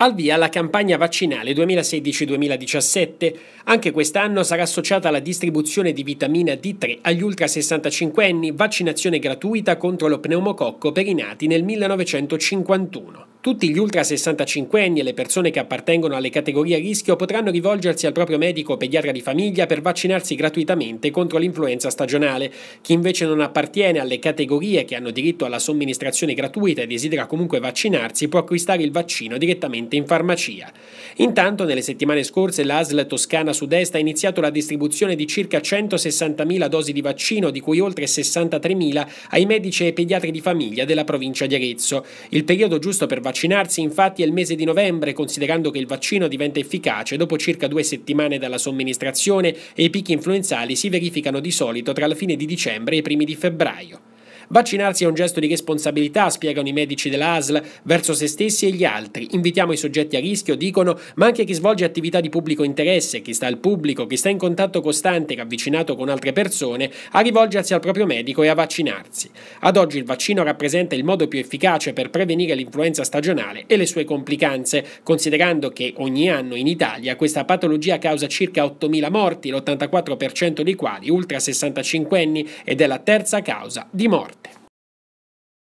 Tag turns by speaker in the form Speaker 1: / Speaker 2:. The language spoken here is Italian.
Speaker 1: Al via la campagna vaccinale 2016-2017. Anche quest'anno sarà associata la distribuzione di vitamina D3 agli ultra 65 anni, vaccinazione gratuita contro lo pneumococco per i nati nel 1951. Tutti gli ultra 65 anni e le persone che appartengono alle categorie a rischio potranno rivolgersi al proprio medico o pediatra di famiglia per vaccinarsi gratuitamente contro l'influenza stagionale. Chi invece non appartiene alle categorie che hanno diritto alla somministrazione gratuita e desidera comunque vaccinarsi può acquistare il vaccino direttamente in farmacia. Intanto nelle settimane scorse l'ASL Toscana Sud-Est ha iniziato la distribuzione di circa 160.000 dosi di vaccino, di cui oltre 63.000 ai medici e pediatri di famiglia della provincia di Arezzo. Il periodo giusto per vaccinarsi Vaccinarsi infatti è il mese di novembre, considerando che il vaccino diventa efficace dopo circa due settimane dalla somministrazione e i picchi influenzali si verificano di solito tra la fine di dicembre e i primi di febbraio. Vaccinarsi è un gesto di responsabilità, spiegano i medici dell'ASL, verso se stessi e gli altri. Invitiamo i soggetti a rischio, dicono, ma anche chi svolge attività di pubblico interesse, chi sta al pubblico, chi sta in contatto costante, ravvicinato con altre persone, a rivolgersi al proprio medico e a vaccinarsi. Ad oggi il vaccino rappresenta il modo più efficace per prevenire l'influenza stagionale e le sue complicanze, considerando che ogni anno in Italia questa patologia causa circa 8.000 morti, l'84% dei quali ultra 65 anni ed è la terza causa di morte.